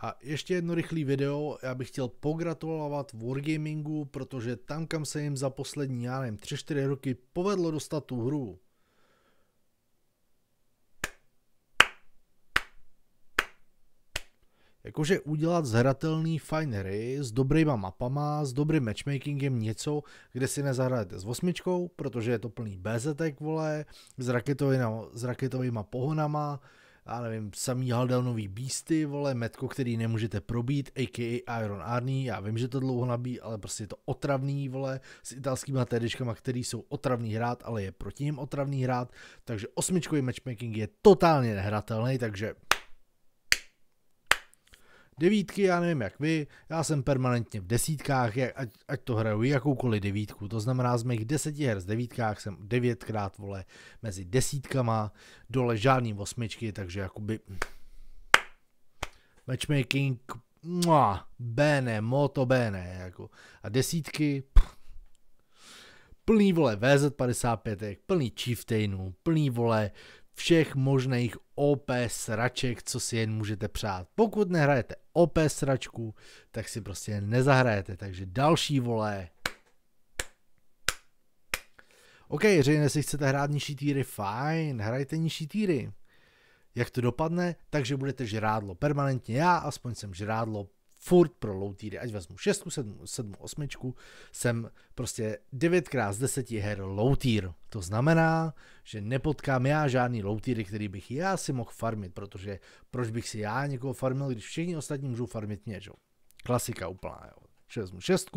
A ještě jedno rychlé video, já bych chtěl pogratulovat Wargamingu, protože tam, kam se jim za poslední, já nevím, 3-4 roky povedlo dostat tu hru, Jakože udělat zhratelný fajn hry s dobrýma mapama, s dobrým matchmakingem něco, kde si nezahrajete s osmičkou, protože je to plný BZK vole, s raketovýma, s raketovýma pohonama, já nevím, samý haldelnový bísty, vole, metko, který nemůžete probít, a.k.a. Iron Arny, já vím, že to dlouho nabí, ale prostě je to otravný, vole, s italskými TDčkama, který jsou otravný hrát, ale je proti ním otravný hrát, takže osmičkový matchmaking je totálně nehratelný, takže devítky, já nevím jak vy, já jsem permanentně v desítkách, jak, ať, ať to hraju jakoukoliv devítku, to znamená z mých deseti her z devítkách jsem devětkrát, vole, mezi desítkama, dole žádný osmičky, takže jakoby matchmaking, mua, bene, moto bene, jako. A desítky, pff, plný vole VZ55, plný chieftainů, plný vole všech možných OP sraček, co si jen můžete přát. Pokud nehrajete OP sračku, tak si prostě nezahrajete. Takže další vole. OK, řejmě, jestli chcete hrát nižší týry, fajn, hrajte nižší týry. Jak to dopadne? Takže budete žrádlo permanentně. Já aspoň jsem žrádlo furt pro low tier, ať vezmu 6, 7, 7, 8, jsem prostě 9x z 10 her low tier. To znamená, že nepotkám já žádný low tier, který bych já si mohl farmit, protože proč bych si já někoho farmil, když všichni ostatní můžou farmit mě, že? Klasika úplná, jo. 6, 6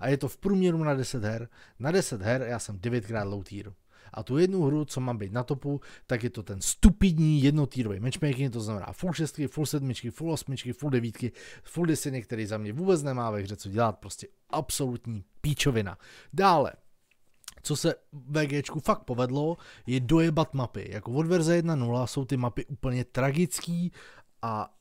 a je to v průměru na 10 her. Na 10 her já jsem 9x low tier. A tu jednu hru, co mám být na topu, tak je to ten stupidní jednotýrový matchmaking, to znamená full šestky, full sedmičky, full osmičky, full devítky, full desiny, který za mě vůbec nemá ve hře co dělat, prostě absolutní píčovina. Dále, co se VGčku fakt povedlo, je dojebat mapy. Jako od verze 1.0 jsou ty mapy úplně tragický a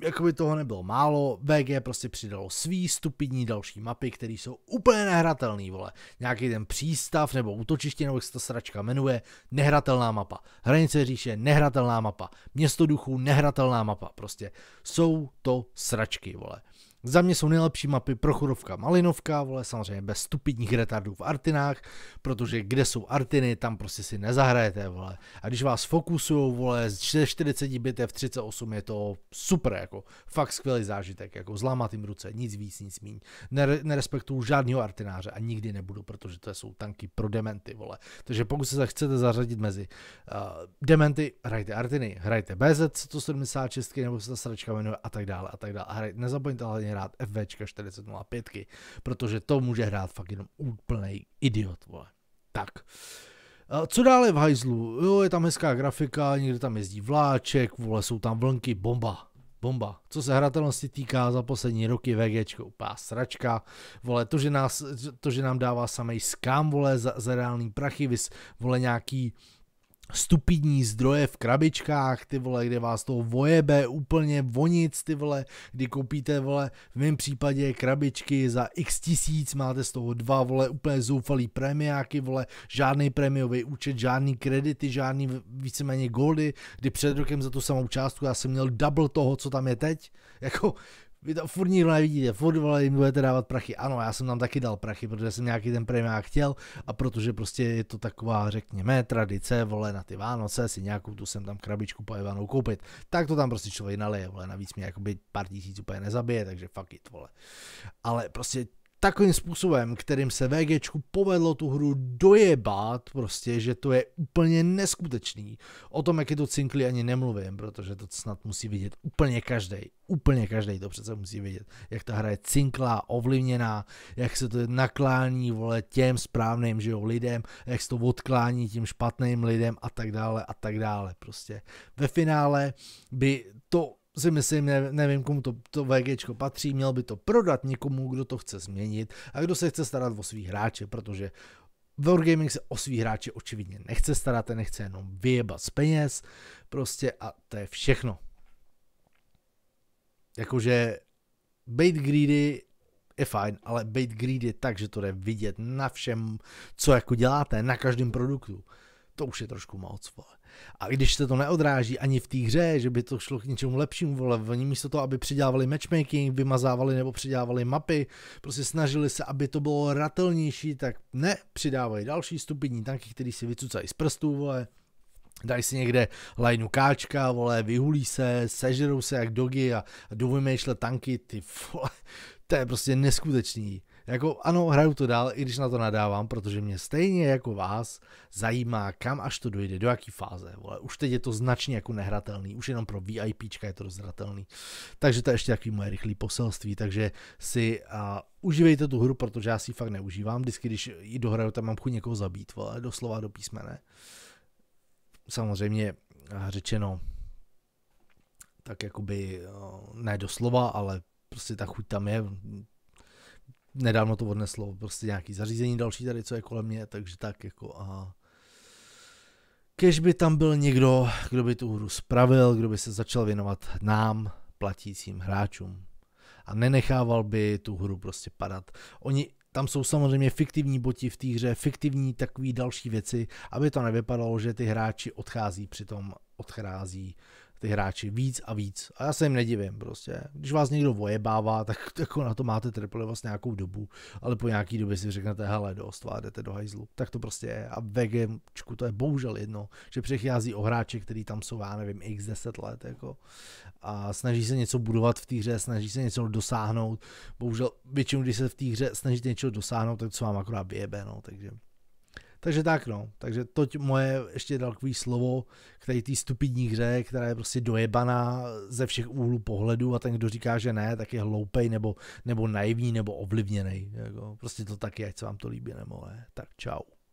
jakoby toho nebylo málo, VG prostě přidalo svý stupidní další mapy, které jsou úplně nehratelné, vole. Nějaký ten přístav nebo útočiště, nebo jak se to sračka jmenuje, nehratelná mapa. Hranice říše, nehratelná mapa. Město duchů, nehratelná mapa. Prostě jsou to sračky, vole. Za mě jsou nejlepší mapy Prochorovka Malinovka, vole samozřejmě bez stupidních retardů v Artinách, protože kde jsou Artiny, tam prostě si nezahrajete, vole. A když vás fokusujou, vole, z 40 bitev 38 je to super, jako fakt skvělý zážitek, jako zlámat jim ruce, nic víc, nic míň. nerespektuju žádného Artináře a nikdy nebudu, protože to jsou tanky pro dementy, vole. Takže pokud se chcete zařadit mezi uh, dementy, hrajte Artiny, hrajte BZ 176 nebo se ta sračka jmenuje a tak dále a tak dále. A hrajte, nezapomeňte hrát FV 4005, protože to může hrát fakt jenom úplný idiot, vole. Tak. Co dále v hajzlu? Jo, je tam hezká grafika, někde tam jezdí vláček, vole, jsou tam vlnky, bomba. Bomba. Co se hratelnosti týká za poslední roky VG, úplná sračka, vole, to, že, nás, to, že nám dává samej skám, vole, za, za reální prachy, vys, vole, nějaký stupidní zdroje v krabičkách, ty vole, kde vás to vojebe úplně vonic, ty vole, kdy koupíte, vole, v mém případě krabičky za x tisíc, máte z toho dva, vole, úplně zoufalý premiáky, vole, žádný premiový účet, žádný kredity, žádný víceméně goldy, kdy před rokem za tu samou částku já jsem měl double toho, co tam je teď, jako vy to furt nikdo nevidíte, furt vole, jim budete dávat prachy. Ano, já jsem tam taky dal prachy, protože jsem nějaký ten premiák chtěl a protože prostě je to taková, řekněme, tradice, vole, na ty Vánoce si nějakou tu sem tam krabičku pojevanou koupit. Tak to tam prostě člověk naleje, vole, navíc mě jakoby pár tisíc úplně nezabije, takže fuck it, vole. Ale prostě takovým způsobem, kterým se VG povedlo tu hru dojebat, prostě, že to je úplně neskutečný. O tom, jak je to cinkli, ani nemluvím, protože to snad musí vidět úplně každý. Úplně každý to přece musí vidět, jak ta hra je cinklá, ovlivněná, jak se to naklání vole těm správným že jo, lidem, jak se to odklání tím špatným lidem a tak dále a tak dále. Prostě ve finále by to si myslím, nevím, komu to, to VG patří, měl by to prodat někomu, kdo to chce změnit a kdo se chce starat o svý hráče, protože Wargaming se o svý hráče očividně nechce starat, nechce jenom vyjebat z peněz, prostě a to je všechno. Jakože bait greedy je fajn, ale bait greedy je tak, že to jde vidět na všem, co jako děláte, na každém produktu to už je trošku moc, vole. A když se to neodráží ani v té hře, že by to šlo k něčemu lepšímu, vole, oni místo toho, aby přidávali matchmaking, vymazávali nebo přidávali mapy, prostě snažili se, aby to bylo ratelnější, tak ne, přidávají další stupidní tanky, který si vycucají z prstů, vole, dají si někde lajnu káčka, vole, vyhulí se, sežerou se jak dogy a, a tanky, ty vole, to je prostě neskutečný. Jako ano, hraju to dál, i když na to nadávám, protože mě stejně jako vás zajímá, kam až to dojde, do jaký fáze. Vole, už teď je to značně jako nehratelný, už jenom pro VIPčka je to rozhratelný. Takže to je ještě takový moje rychlý poselství, takže si a, užívejte tu hru, protože já si ji fakt neužívám. Vždycky, když ji dohraju, tam mám chuť někoho zabít, vole, doslova do písmene. Samozřejmě řečeno tak jakoby, ne doslova, ale prostě ta chuť tam je, nedávno to odneslo prostě nějaký zařízení další tady, co je kolem mě, takže tak jako a kež by tam byl někdo, kdo by tu hru spravil, kdo by se začal věnovat nám, platícím hráčům a nenechával by tu hru prostě padat. Oni tam jsou samozřejmě fiktivní boti v té hře, fiktivní takové další věci, aby to nevypadalo, že ty hráči odchází, přitom odchází ty hráči víc a víc. A já se jim nedivím prostě. Když vás někdo vojebává, tak jako na to máte triple vlastně nějakou dobu, ale po nějaký době si řeknete, hele, dost, a jdete do hajzlu. Tak to prostě je. A ve to je bohužel jedno, že přechází o hráče, který tam jsou, já nevím, x 10 let, jako. A snaží se něco budovat v té hře, snaží se něco dosáhnout. Bohužel většinou, když se v té hře snažíte něco dosáhnout, tak to se vám akorát vyjebe, no, takže takže tak no, takže to moje ještě další slovo k tady té stupidní hře, která je prostě dojebaná ze všech úhlů pohledu a ten, kdo říká, že ne, tak je hloupej nebo, nebo naivní nebo ovlivněný. Jako, prostě to tak je, ať se vám to líbí nebo ne. Tak čau.